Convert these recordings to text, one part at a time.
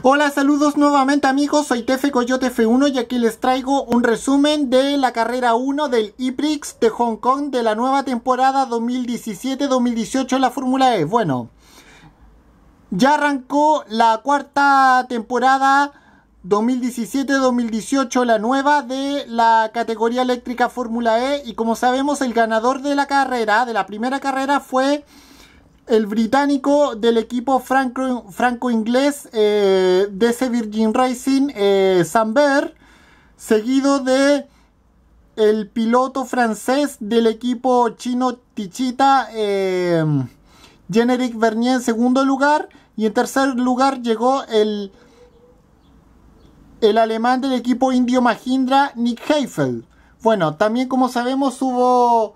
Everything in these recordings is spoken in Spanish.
Hola, saludos nuevamente amigos, soy Tefe Coyote F1 y aquí les traigo un resumen de la carrera 1 del IPRIX de Hong Kong de la nueva temporada 2017-2018 de la Fórmula E. Bueno, ya arrancó la cuarta temporada 2017-2018, la nueva de la categoría eléctrica Fórmula E y como sabemos el ganador de la carrera, de la primera carrera fue el británico del equipo franco-inglés eh, De ese Virgin Racing, eh, Samber, seguido de el piloto francés del equipo chino Tichita, eh, Generic Vernier en segundo lugar, y en tercer lugar llegó el, el alemán del equipo indio Mahindra, Nick Heifel. Bueno, también como sabemos hubo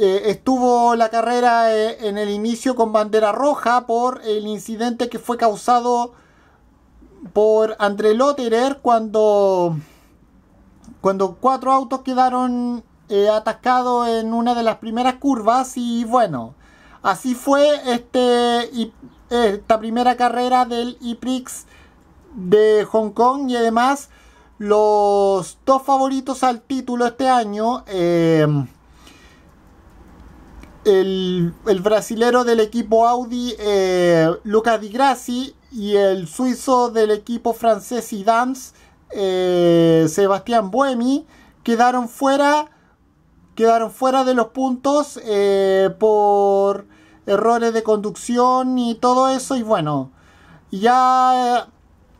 eh, estuvo la carrera eh, en el inicio con bandera roja por el incidente que fue causado por André Lotterer cuando, cuando cuatro autos quedaron eh, atascados en una de las primeras curvas y bueno, así fue este, esta primera carrera del IPRIX de Hong Kong y además los dos favoritos al título este año el, brasilero del equipo Audi, eh, Luca Di Grassi, y el suizo del equipo francés Idams, eh, Sebastián Buemi, quedaron fuera, quedaron fuera de los puntos eh, por errores de conducción y todo eso. Y bueno, ya,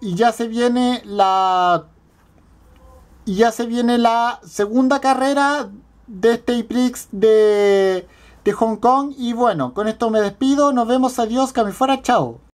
ya se viene la. Y ya se viene la segunda carrera de este IPRIX de de Hong Kong. Y bueno, con esto me despido. Nos vemos. Adiós, fuera, Chao.